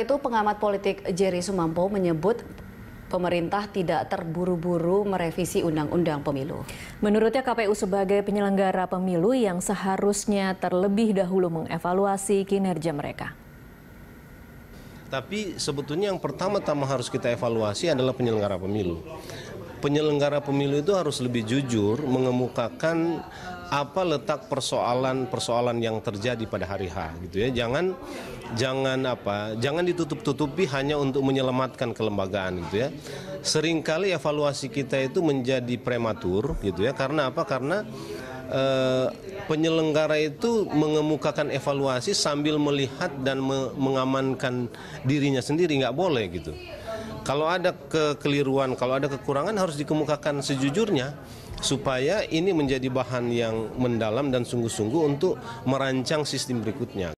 itu pengamat politik Jerry Sumampo menyebut pemerintah tidak terburu-buru merevisi undang-undang pemilu. Menurutnya KPU sebagai penyelenggara pemilu yang seharusnya terlebih dahulu mengevaluasi kinerja mereka. Tapi sebetulnya yang pertama-tama harus kita evaluasi adalah penyelenggara pemilu penyelenggara pemilu itu harus lebih jujur mengemukakan apa letak persoalan-persoalan yang terjadi pada hari H gitu ya. Jangan jangan apa? Jangan ditutup-tutupi hanya untuk menyelamatkan kelembagaan gitu ya. Seringkali evaluasi kita itu menjadi prematur gitu ya. Karena apa? Karena eh, penyelenggara itu mengemukakan evaluasi sambil melihat dan me mengamankan dirinya sendiri nggak boleh gitu. Kalau ada kekeliruan, kalau ada kekurangan harus dikemukakan sejujurnya supaya ini menjadi bahan yang mendalam dan sungguh-sungguh untuk merancang sistem berikutnya.